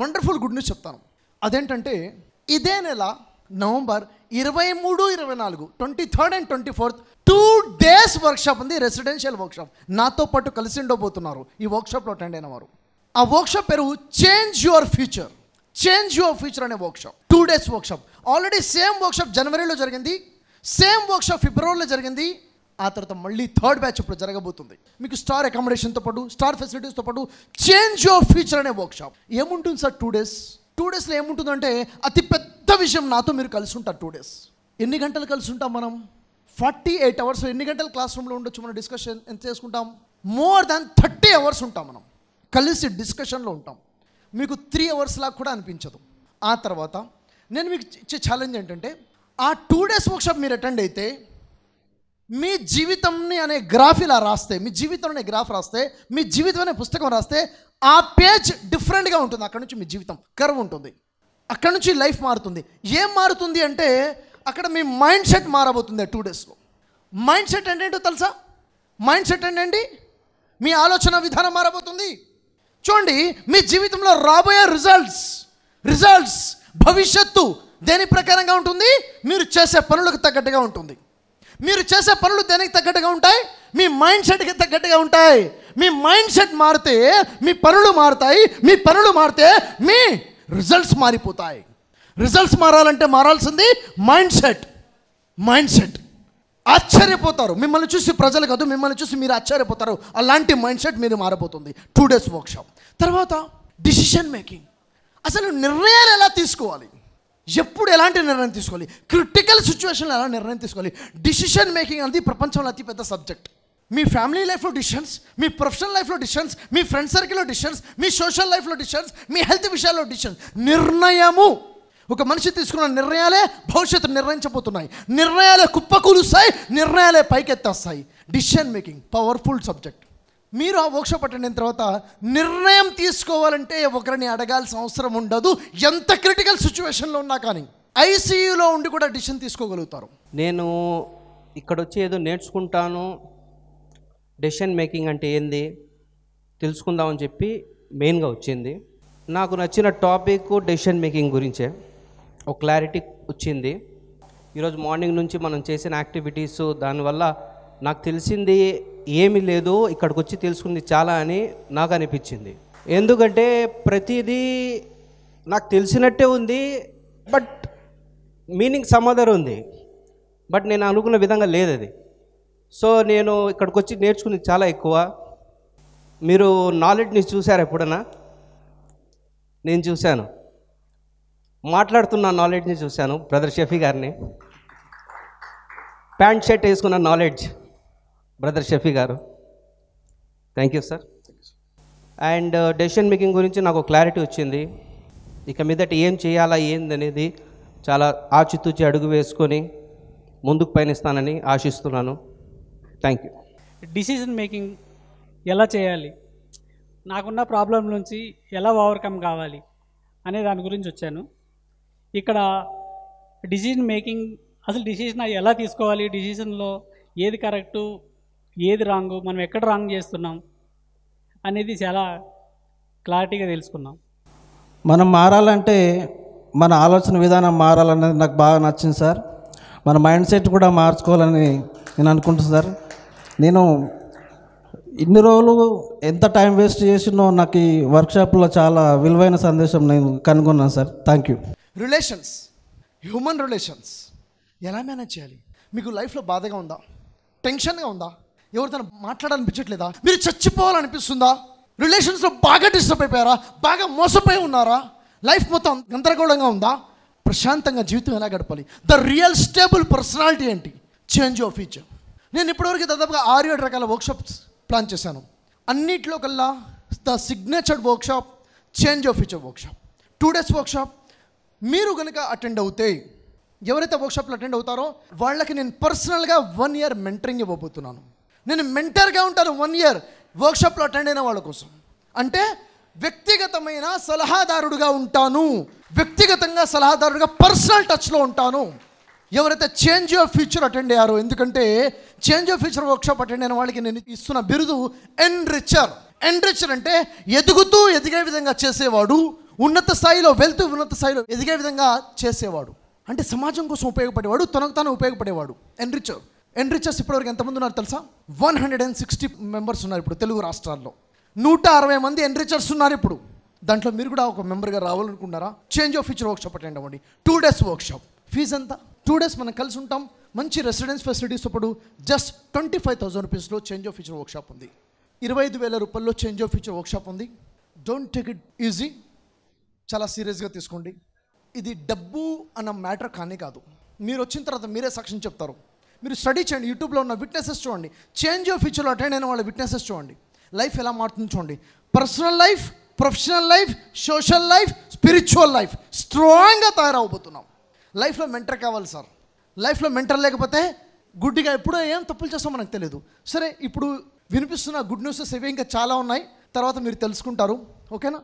wonderful good news చెప్తాను అదేంటంటే ఇదే నెల నవంబర్ ఇరవై మూడు ఇరవై నాలుగు twenty third and twenty fourth two days workshop ఉంది రెసిడెన్షియల్ వర్క్షాప్ నాతో పాటు కలిసి ఉండబోతున్నారు ఈ వర్క్షాప్లో అటెండ్ అయిన వారు ఆ వర్క్షాప్ పేరు change your future change your future అనే workshop two days workshop already same workshop జనవరిలో జరిగింది సేమ్ వర్క్షాప్ ఫిబ్రవరిలో జరిగింది ఆ తర్వాత మళ్ళీ థర్డ్ బ్యాచ్ ఇప్పుడు జరగబోతుంది మీకు స్టార్ అకామిడేషన్తో పాటు స్టార్ ఫెసిలిటీస్తో పాటు చేంజ్ యువర్ ఫ్యూచర్ అనే వర్క్షాప్ ఏముంటుంది సార్ టూ డేస్ టూ డేస్లో ఏముంటుందంటే అతి పెద్ద విషయం నాతో మీరు కలిసి ఉంటారు టూ డేస్ ఎన్ని గంటలు కలిసి ఉంటాం మనం ఫార్టీ ఎయిట్ అవర్స్ ఎన్ని గంటలు క్లాస్ రూమ్లో ఉండొచ్చు మనం డిస్కషన్ ఎంత చేసుకుంటాం మోర్ దాన్ థర్టీ అవర్స్ ఉంటాం మనం కలిసి డిస్కషన్లో ఉంటాం మీకు త్రీ అవర్స్ లాగా కూడా అనిపించదు ఆ తర్వాత నేను మీకు ఇచ్చే ఛాలెంజ్ ఏంటంటే ఆ టూ డేస్ వర్క్షాప్ మీరు అటెండ్ అయితే మీ జీవితంని అనే గ్రాఫ్ ఇలా రాస్తే మీ జీవితం అనే గ్రాఫ్ రాస్తే మీ జీవితం అనే పుస్తకం రాస్తే ఆ పేజ్ డిఫరెంట్గా ఉంటుంది అక్కడ నుంచి మీ జీవితం కర్వ్ ఉంటుంది అక్కడ నుంచి లైఫ్ మారుతుంది ఏం మారుతుంది అంటే అక్కడ మీ మైండ్ సెట్ మారబోతుంది టూ డేస్లో మైండ్ సెట్ అంటే ఏంటో తెలుసా మైండ్ సెట్ అంటే మీ ఆలోచన విధానం మారబోతుంది చూడండి మీ జీవితంలో రాబోయే రిజల్ట్స్ రిజల్ట్స్ భవిష్యత్తు దేని ప్రకారంగా ఉంటుంది మీరు చేసే పనులకు తగ్గట్టుగా ఉంటుంది మీరు చేసే పనులు దేనికి తగ్గట్టుగా ఉంటాయి మీ మైండ్ సెట్కి తగ్గట్టుగా ఉంటాయి మీ మైండ్ సెట్ మారితే మీ పనులు మారుతాయి మీ పనులు మారితే మీ రిజల్ట్స్ మారిపోతాయి రిజల్ట్స్ మారాలంటే మారాల్సింది మైండ్ సెట్ మైండ్ సెట్ ఆశ్చర్యపోతారు మిమ్మల్ని చూసి ప్రజలు కాదు మిమ్మల్ని చూసి మీరు ఆశ్చర్యపోతారు అలాంటి మైండ్ సెట్ మీరు మారిపోతుంది టూ డేస్ వర్క్షాప్ తర్వాత డిసిషన్ మేకింగ్ అసలు నిర్ణయాలు ఎలా తీసుకోవాలి ఎప్పుడు ఎలాంటి నిర్ణయం తీసుకోవాలి క్రిటికల్ సిచ్యువేషన్లో ఎలా నిర్ణయం తీసుకోవాలి డిసిషన్ మేకింగ్ అనేది ప్రపంచంలో అతిపెద్ద సబ్జెక్ట్ మీ ఫ్యామిలీ లైఫ్లో డిసిషన్స్ మీ ప్రొఫెషనల్ లైఫ్లో డిసిషన్స్ మీ ఫ్రెండ్ సర్కిల్లో డిసిషన్స్ మీ సోషల్ లైఫ్లో డిసిషన్స్ మీ హెల్త్ విషయాల్లో డిసిషన్స్ నిర్ణయము ఒక మనిషి తీసుకున్న నిర్ణయాలే భవిష్యత్తు నిర్ణయించబోతున్నాయి నిర్ణయాలే కుప్పకూలుస్తాయి నిర్ణయాలే పైకెత్తేస్తాయి డిసిషన్ మేకింగ్ పవర్ఫుల్ సబ్జెక్ట్ మీరు ఆ వర్క్షాప్ అటెండ్ తర్వాత నిర్ణయం తీసుకోవాలంటే ఒకరిని అడగాల్సిన అవసరం ఉండదు ఎంత క్రిటికల్ సిచ్యువేషన్లో ఉన్నా కానీ ఐసీయూలో ఉండి కూడా డిసిషన్ తీసుకోగలుగుతారు నేను ఇక్కడ వచ్చి ఏదో నేర్చుకుంటాను డెసిషన్ మేకింగ్ అంటే ఏంది తెలుసుకుందామని చెప్పి మెయిన్గా వచ్చింది నాకు నచ్చిన టాపిక్ డెసిషన్ మేకింగ్ గురించే ఒక క్లారిటీ వచ్చింది ఈరోజు మార్నింగ్ నుంచి మనం చేసిన యాక్టివిటీస్ దానివల్ల నాకు తెలిసింది ఏమీ లేదు ఇక్కడికి వచ్చి తెలుసుకుంది చాలా అని నాకు అనిపించింది ఎందుకంటే ప్రతిదీ నాకు తెలిసినట్టే ఉంది బట్ మీనింగ్ సమాధానం ఉంది బట్ నేను అనుకున్న విధంగా లేదు అది సో నేను ఇక్కడికి వచ్చి నేర్చుకుంది చాలా ఎక్కువ మీరు నాలెడ్జ్ని చూశారు ఎప్పుడన్నా నేను చూశాను మాట్లాడుతున్న నాలెడ్జ్ని చూశాను బ్రదర్ షఫీ గారిని ప్యాంట్ షర్ట్ వేసుకున్న knowledge brother Shafi garu thank you sir and decision making గురించి నాకు క్లారిటీ వచ్చింది ఇక మీదట ఏం చేయాలా ఏందనేది చాలా ఆచితూచి అడుగు వేసుకొని ముందుకు పయనిస్తానని ఆశిస్తున్నాను థ్యాంక్ యూ డిసిజన్ మేకింగ్ ఎలా చేయాలి నాకున్న ప్రాబ్లం నుంచి ఎలా ఓవర్కమ్ కావాలి అనే దాని గురించి వచ్చాను ఇక్కడ డిసిజన్ మేకింగ్ అసలు డిసిషన్ ఎలా తీసుకోవాలి డిసిషన్లో ఏది కరెక్టు ఏది రాంగు మనం ఎక్కడ రాంగ్ చేస్తున్నాం అనేది చాలా క్లారిటీగా తెలుసుకున్నాం మనం మారాలంటే మన ఆలోచన విధానం మారాలనేది నాకు బాగా నచ్చింది సార్ మన మైండ్ సెట్ కూడా మార్చుకోవాలని నేను అనుకుంటున్నాను సార్ నేను ఇన్ని రోజులు ఎంత టైం వేస్ట్ చేసినో నాకు ఈ వర్క్షాప్లో చాలా విలువైన సందేశం నేను కనుగొన్నాను sir thank you relations human relations ఎలా మేనేజ్ చేయాలి మీకు లైఫ్లో బాధగా ఉందా టెన్షన్గా ఉందా ఎవరితో మాట్లాడాలనిపించట్లేదా మీరు చచ్చిపోవాలనిపిస్తుందా రిలేషన్స్లో బాగా డిస్టర్బ్ అయిపోయారా బాగా మోసపోయి ఉన్నారా లైఫ్ మొత్తం గందరగోళంగా ఉందా ప్రశాంతంగా జీవితం ఎలా గడపాలి ద రియల్ స్టేబుల్ పర్సనాలిటీ ఏంటి చేంజ్ ఆఫ్ ఫ్యూచర్ నేను ఇప్పటివరకు దాదాపుగా ఆరు ఏడు రకాల వర్క్షాప్స్ ప్లాన్ చేశాను అన్నిట్లో కల్లా the signature workshop change of future workshop two days workshop మీరు కనుక అటెండ్ అవుతే ఎవరైతే వర్క్షాప్లు అటెండ్ అవుతారో వాళ్ళకి నేను పర్సనల్గా వన్ ఇయర్ మెంటరింగ్ ఇవ్వబోతున్నాను నేను మెంటర్గా ఉంటాను వన్ ఇయర్ వర్క్షాప్లో అటెండ్ అయిన వాళ్ళ కోసం అంటే వ్యక్తిగతమైన సలహాదారుడుగా ఉంటాను వ్యక్తిగతంగా సలహాదారుడుగా పర్సనల్ టచ్లో ఉంటాను ఎవరైతే చేంజ్ ఆఫ్ ఫ్యూచర్ అటెండ్ అయ్యారో ఎందుకంటే change of future workshop attend అయిన వాళ్ళకి నేను ఇస్తున్న బిరుదు ఎన్రిచర్ ఎన్రిచర్ అంటే ఎదుగుతూ ఎదిగే విధంగా చేసేవాడు ఉన్నత స్థాయిలో వెళ్తూ ఉన్నత స్థాయిలో ఎదిగే విధంగా చేసేవాడు అంటే సమాజం కోసం ఉపయోగపడేవాడు తనకు తాను ఉపయోగపడేవాడు ఎన్రిచర్ ఎన్రిచర్స్ ఇప్పటివరకు ఎంతమంది ఉన్నారు తెలుసా one hundred and sixty members ఉన్నారు ఇప్పుడు తెలుగు రాష్ట్రాల్లో నూట అరవై మంది ఎన్రిచర్స్ ఉన్నారు ఇప్పుడు దాంట్లో మీరు కూడా ఒక మెంబర్గా రావాలనుకున్నారా change of future workshop attend అవ్వండి టూ డేస్ వర్క్షాప్ ఫీజ్ ఎంత టూ డేస్ మనం కలిసి ఉంటాం మంచి రెసిడెన్స్ ఫెసిలిటీస్ ఇప్పుడు జస్ట్ ట్వంటీ ఫైవ్ థౌసండ్ రూపీస్లో చేంజ్ ఆఫ్ ఫ్యూచర్ వర్క్షాప్ ఉంది ఇరవై ఐదు వేల రూపాయల్లో చేంజ్ ఆఫ్ ఫ్యూచర్ వర్క్షాప్ ఉంది డోంట్ టేక్ ఇట్ ఈజీ చాలా సీరియస్గా తీసుకోండి ఇది డబ్బు అన్న మ్యాటర్ కానీ కాదు మీరు వచ్చిన తర్వాత మీరే సాక్ష్యం చెప్తారు మీరు స్టడీ చేయండి యూట్యూబ్లో ఉన్న విట్నెసెస్ చూడండి చేంజ్ ఆఫ్ ఫ్యూచర్లో అటెండ్ అయిన వాళ్ళ విట్నెసెస్ చూడండి లైఫ్ ఎలా మారుతుంది చూడండి personal life professional life social life spiritual life స్ట్రాంగ్గా తయారవబోతున్నాం లైఫ్లో మెంటర్ కావాలి సార్ లైఫ్లో మెంటర్ లేకపోతే గుడ్డిగా ఎప్పుడో ఏం తప్పులు చేస్తామో మనకు తెలియదు సరే ఇప్పుడు వినిపిస్తున్న గుడ్ న్యూసెస్ ఇవి ఇంకా చాలా ఉన్నాయి తర్వాత మీరు తెలుసుకుంటారు ఓకేనా